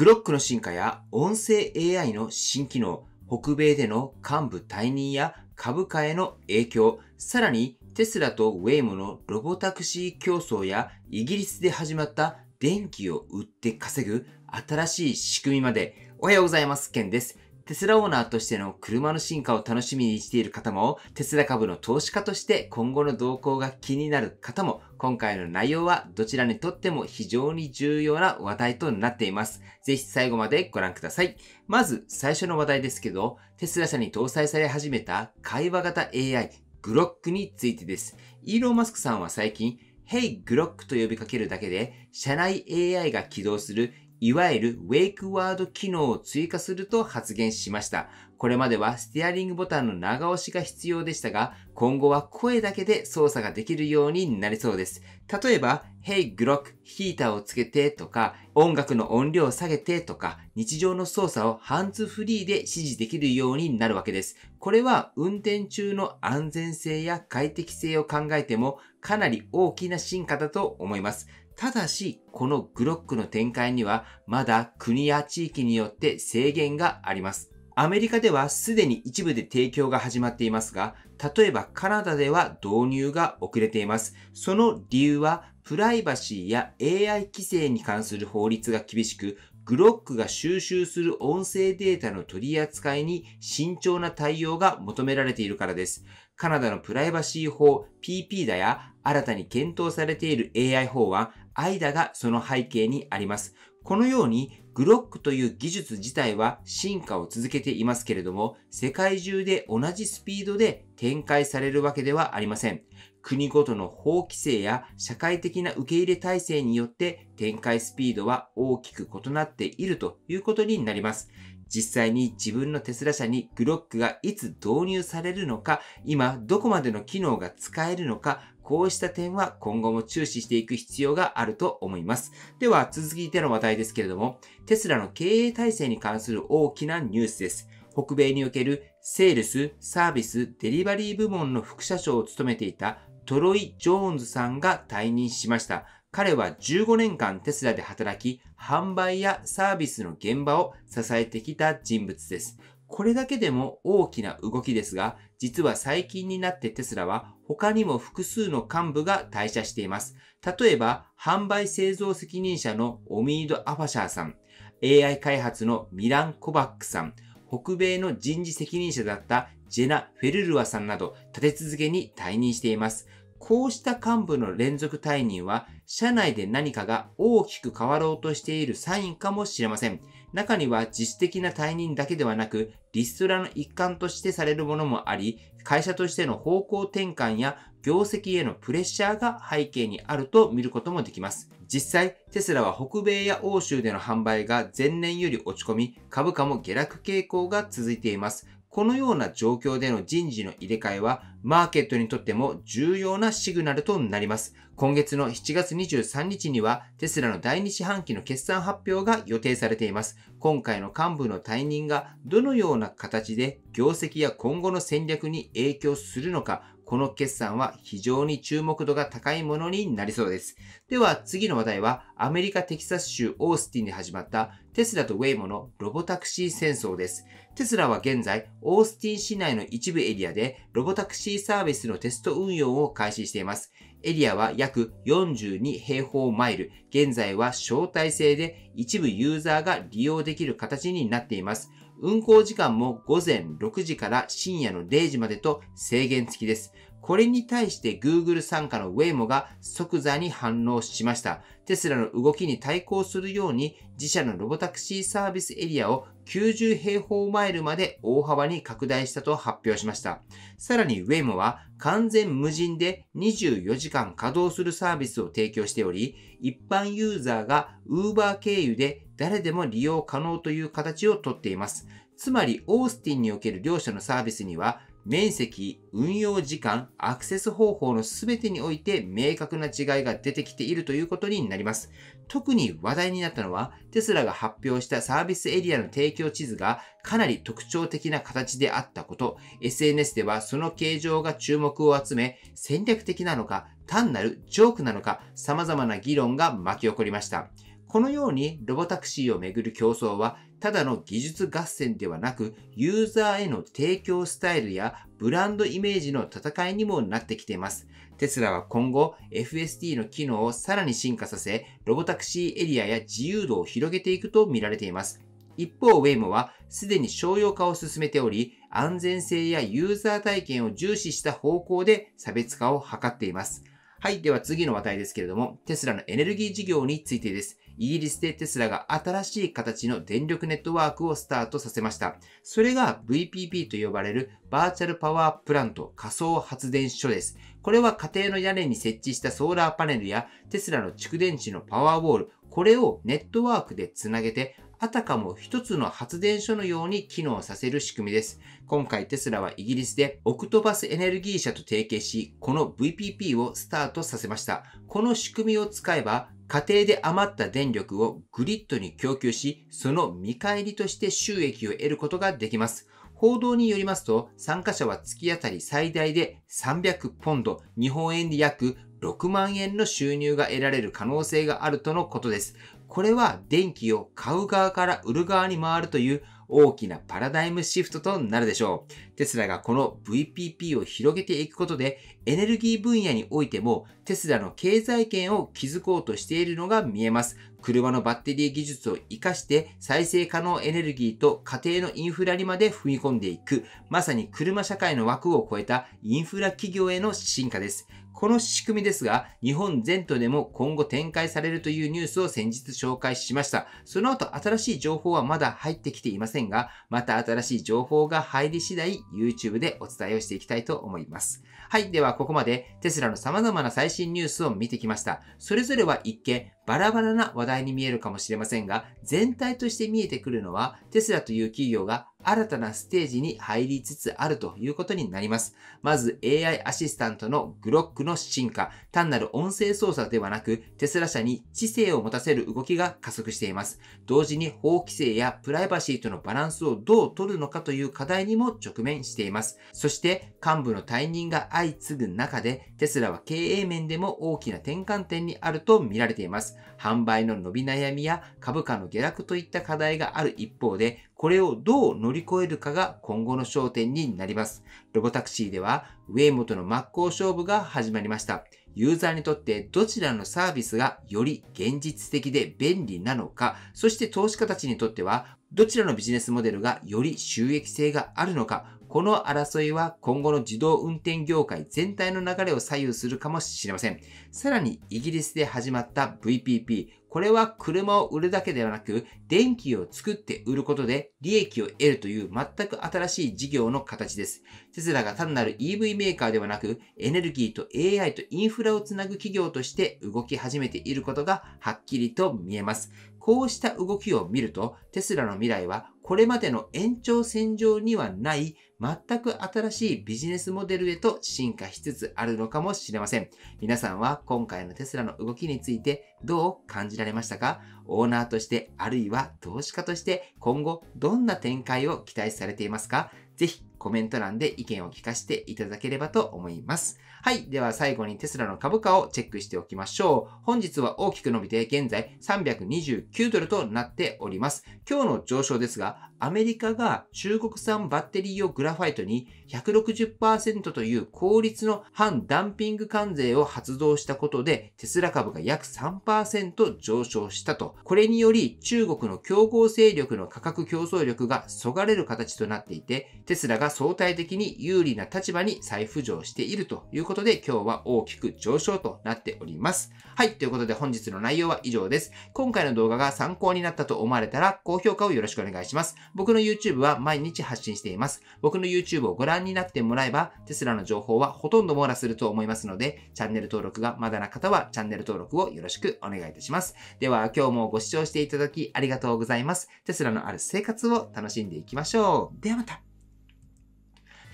グロックの進化や音声 AI の新機能、北米での幹部退任や株価への影響、さらにテスラとウェイモのロボタクシー競争やイギリスで始まった電気を売って稼ぐ新しい仕組みまでおはようございます、ケンです。テスラオーナーとしての車の進化を楽しみにしている方も、テスラ株の投資家として今後の動向が気になる方も、今回の内容はどちらにとっても非常に重要な話題となっています。ぜひ最後までご覧ください。まず最初の話題ですけど、テスラ社に搭載され始めた会話型 AI グロックについてです。イーロン・マスクさんは最近、Hey Grok と呼びかけるだけで、社内 AI が起動するいわゆるウェイクワード機能を追加すると発言しました。これまではステアリングボタンの長押しが必要でしたが、今後は声だけで操作ができるようになりそうです。例えば、Hey Glock ヒーターをつけてとか、音楽の音量を下げてとか、日常の操作をハンズフリーで指示できるようになるわけです。これは運転中の安全性や快適性を考えてもかなり大きな進化だと思います。ただし、このグロックの展開にはまだ国や地域によって制限があります。アメリカではすでに一部で提供が始まっていますが、例えばカナダでは導入が遅れています。その理由はプライバシーや AI 規制に関する法律が厳しく、グロックが収集する音声データの取り扱いに慎重な対応が求められているからです。カナダのプライバシー法 PP だや新たに検討されている AI 法は間がその背景にあります。このようにグロックという技術自体は進化を続けていますけれども、世界中で同じスピードで展開されるわけではありません。国ごとの法規制や社会的な受け入れ体制によって展開スピードは大きく異なっているということになります。実際に自分のテスラ社にグロックがいつ導入されるのか、今どこまでの機能が使えるのか、こうした点は今後も注視していく必要があると思います。では、続いての話題ですけれども、テスラの経営体制に関する大きなニュースです。北米におけるセールス、サービス、デリバリー部門の副社長を務めていたトロイ・ジョーンズさんが退任しました。彼は15年間テスラで働き、販売やサービスの現場を支えてきた人物です。これだけでも大きな動きですが、実は最近になってテスラは他にも複数の幹部が退社しています。例えば、販売製造責任者のオミード・アファシャーさん、AI 開発のミラン・コバックさん、北米の人事責任者だったジェナ・フェルルワさんなど立て続けに退任しています。こうした幹部の連続退任は、社内で何かが大きく変わろうとしているサインかもしれません。中には自主的な退任だけではなく、リストラの一環としてされるものもあり、会社としての方向転換や業績へのプレッシャーが背景にあると見ることもできます。実際、テスラは北米や欧州での販売が前年より落ち込み、株価も下落傾向が続いています。このような状況での人事の入れ替えは、マーケットにとっても重要なシグナルとなります。今月の7月23日には、テスラの第2四半期の決算発表が予定されています。今回の幹部の退任がどのような形で業績や今後の戦略に影響するのか、この決算は非常に注目度が高いものになりそうです。では次の話題はアメリカ・テキサス州オースティンで始まったテスラとウェイモのロボタクシー戦争です。テスラは現在、オースティン市内の一部エリアでロボタクシーサービスのテスト運用を開始しています。エリアは約42平方マイル、現在は招待制で一部ユーザーが利用できる形になっています。運行時間も午前6時から深夜の0時までと制限付きです。これに対して Google 参加の Waymo が即座に反応しました。テスラの動きに対抗するように自社のロボタクシーサービスエリアを90平方マイルまで大幅に拡大したと発表しました。さらに Waymo は完全無人で24時間稼働するサービスを提供しており、一般ユーザーが Uber 経由で誰でも利用可能という形をとっています。つまり、オースティンにおける両社のサービスには、面積、運用時間、アクセス方法の全てにおいて明確な違いが出てきているということになります。特に話題になったのは、テスラが発表したサービスエリアの提供地図がかなり特徴的な形であったこと、SNS ではその形状が注目を集め、戦略的なのか、単なるジョークなのか、様々な議論が巻き起こりました。このようにロボタクシーをめぐる競争はただの技術合戦ではなく、ユーザーへの提供スタイルやブランドイメージの戦いにもなってきています。テスラは今後、FSD の機能をさらに進化させ、ロボタクシーエリアや自由度を広げていくと見られています。一方、ウェイモはすでに商用化を進めており、安全性やユーザー体験を重視した方向で差別化を図っています。はい。では次の話題ですけれども、テスラのエネルギー事業についてです。イギリスでテスラが新しい形の電力ネットワークをスタートさせました。それが VPP と呼ばれるバーチャルパワープラント仮想発電所です。これは家庭の屋根に設置したソーラーパネルやテスラの蓄電池のパワーウォール、これをネットワークでつなげてあたかも一つの発電所のように機能させる仕組みです。今回テスラはイギリスでオクトバスエネルギー社と提携し、この VPP をスタートさせました。この仕組みを使えば家庭で余った電力をグリッドに供給し、その見返りとして収益を得ることができます。報道によりますと、参加者は月当たり最大で300ポンド、日本円で約6万円の収入が得られる可能性があるとのことです。これは電気を買う側から売る側に回るという大きなパラダイムシフトとなるでしょう。テスラがこの VPP を広げていくことでエネルギー分野においてもテスラの経済圏を築こうとしているのが見えます。車のバッテリー技術を活かして再生可能エネルギーと家庭のインフラにまで踏み込んでいく、まさに車社会の枠を超えたインフラ企業への進化です。この仕組みですが、日本全土でも今後展開されるというニュースを先日紹介しました。その後新しい情報はまだ入ってきていませんが、また新しい情報が入り次第 YouTube でお伝えをしていきたいと思います。はい、ではここまでテスラの様々な最新ニュースを見てきました。それぞれは一見バラバラな話題に見えるかもしれませんが、全体として見えてくるのは、テスラという企業が新たなステージに入りつつあるということになります。まず AI アシスタントのグロックの進化、単なる音声操作ではなく、テスラ社に知性を持たせる動きが加速しています。同時に法規制やプライバシーとのバランスをどう取るのかという課題にも直面しています。そして幹部の退任が相次ぐ中で、テスラは経営面でも大きな転換点にあると見られています。販売の伸び悩みや株価の下落といった課題がある一方で、これをどう乗り越えるかが今後の焦点になります。ロボタクシーでは、ウェイモとの真っ向勝負が始まりました。ユーザーにとってどちらのサービスがより現実的で便利なのか、そして投資家たちにとってはどちらのビジネスモデルがより収益性があるのか、この争いは今後の自動運転業界全体の流れを左右するかもしれません。さらにイギリスで始まった VPP、これは車を売るだけではなく、電気を作って売ることで利益を得るという全く新しい事業の形です。テスラが単なる EV メーカーではなく、エネルギーと AI とインフラをつなぐ企業として動き始めていることがはっきりと見えます。こうした動きを見ると、テスラの未来はこれまでの延長線上にはない全く新しいビジネスモデルへと進化しつつあるのかもしれません。皆さんは今回のテスラの動きについてどう感じられましたかオーナーとしてあるいは投資家として今後どんな展開を期待されていますかぜひコメント欄で意見を聞かせていただければと思います。はい。では最後にテスラの株価をチェックしておきましょう。本日は大きく伸びて現在329ドルとなっております。今日の上昇ですが、アメリカが中国産バッテリー用グラファイトに160%という効率の反ダンピング関税を発動したことで、テスラ株が約3%上昇したと。これにより中国の競合勢力の価格競争力が削がれる形となっていて、テスラが相対的に有利な立場に再浮上しているということで、今日は大きく上昇となっております。はい、ということで本日の内容は以上です。今回の動画が参考になったと思われたら、高評価をよろしくお願いします。僕の YouTube は毎日発信しています。僕の YouTube をご覧になってもらえば、テスラの情報はほとんど網羅すると思いますので、チャンネル登録がまだな方はチャンネル登録をよろしくお願いいたします。では、今日もご視聴していただきありがとうございます。テスラのある生活を楽しんでいきましょう。ではまた。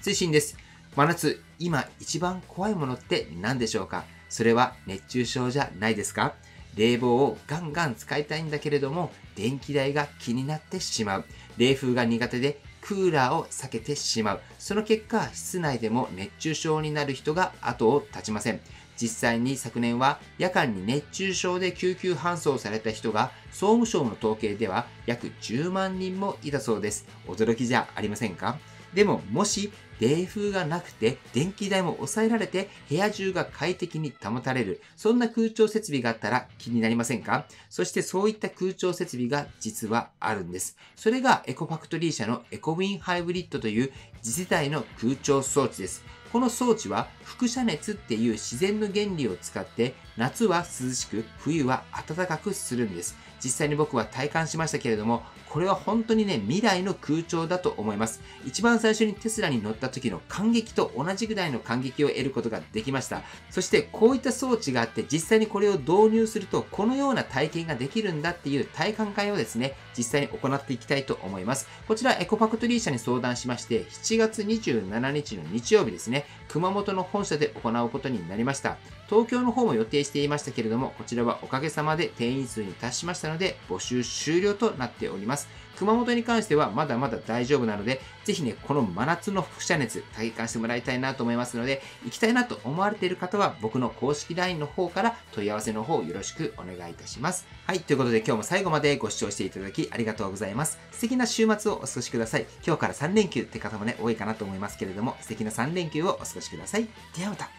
追伸です。真夏、今一番怖いものって何でしょうかそれは熱中症じゃないですか冷房をガンガン使いたいんだけれども、電気代が気になってしまう。冷風が苦手でクーラーを避けてしまう。その結果、室内でも熱中症になる人が後を絶ちません。実際に昨年は夜間に熱中症で救急搬送された人が総務省の統計では約10万人もいたそうです。驚きじゃありませんかでももし冷風がなくて、電気代も抑えられて、部屋中が快適に保たれる。そんな空調設備があったら気になりませんかそしてそういった空調設備が実はあるんです。それがエコファクトリー社のエコウィンハイブリッドという次世代の空調装置です。この装置は輻射熱っていう自然の原理を使って夏は涼しく冬は暖かくするんです。実際に僕は体感しましたけれどもこれは本当にね、未来の空調だと思います。一番最初にテスラに乗った時の感激と同じぐらいの感激を得ることができました。そしてこういった装置があって、実際にこれを導入すると、このような体験ができるんだっていう体感会をですね、実際に行っていきたいと思います。こちら、エコファクトリー社に相談しまして、7月27日の日曜日ですね、熊本の本社で行うことになりました。東京の方も予定していましたけれども、こちらはおかげさまで定員数に達しましたので、募集終了となっております。。熊本に関してはまだまだ大丈夫なので、ぜひね、この真夏の輻射熱、体感してもらいたいなと思いますので、行きたいなと思われている方は、僕の公式 LINE の方から問い合わせの方よろしくお願いいたします。はい、ということで今日も最後までご視聴していただきありがとうございます。素敵な週末をお過ごしください。今日から3連休って方もね、多いかなと思いますけれども、素敵な3連休をお過ごしください。ではまた。